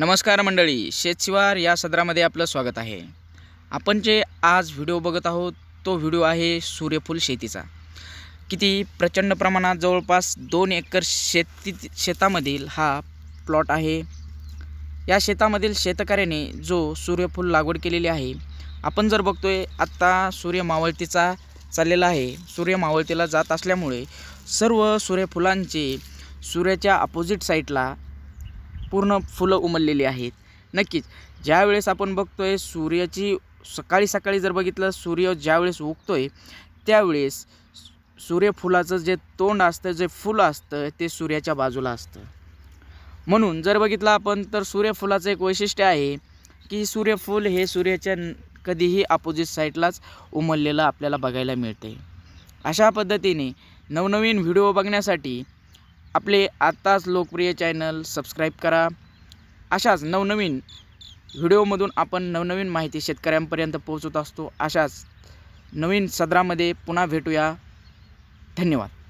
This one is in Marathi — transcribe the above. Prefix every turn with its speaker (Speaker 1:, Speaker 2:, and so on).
Speaker 1: नमस्कार मंडळी शेतशिवार या सदरामध्ये आपलं स्वागत आहे आपण जे आज व्हिडिओ बघत आहोत तो व्हिडिओ आहे सूर्यफूल शेतीचा किती प्रचंड प्रमाणात जवळपास दोन एकर शेती शेतामधील हा प्लॉट आहे या शेतामधील शेतकऱ्याने जो सूर्यफूल लागवड केलेली आहे आपण जर बघतोय आत्ता सूर्य मावळतीचा चाललेला आहे सूर्य मावळतीला जात असल्यामुळे सर्व सूर्यफुलांचे सूर्याच्या अपोजिट साईडला पूर्ण फुलं उमललेली आहेत नक्कीच ज्यावेळेस आपण बघतोय सूर्याची सकाळी सकाळी जर बघितलं सूर्य ज्यावेळेस उगतो आहे त्यावेळेस सूर्यफुलाचं जे तोंड असतं जे फुलं असतं ते सूर्याच्या बाजूला असतं म्हणून जर बघितलं आपण तर सूर्यफुलाचं एक वैशिष्ट्य आहे की सूर्यफूल हे सूर्याच्या कधीही अपोजिट साईडलाच उमललेलं आपल्याला बघायला मिळते अशा पद्धतीने नवनवीन व्हिडिओ बघण्यासाठी आपले आत्ताच लोकप्रिय चॅनल सबस्क्राईब करा अशाच नवनवीन व्हिडिओमधून आपण नवनवीन माहिती शेतकऱ्यांपर्यंत पोहोचवत असतो अशाच नवीन सदरामध्ये पुन्हा भेटूया धन्यवाद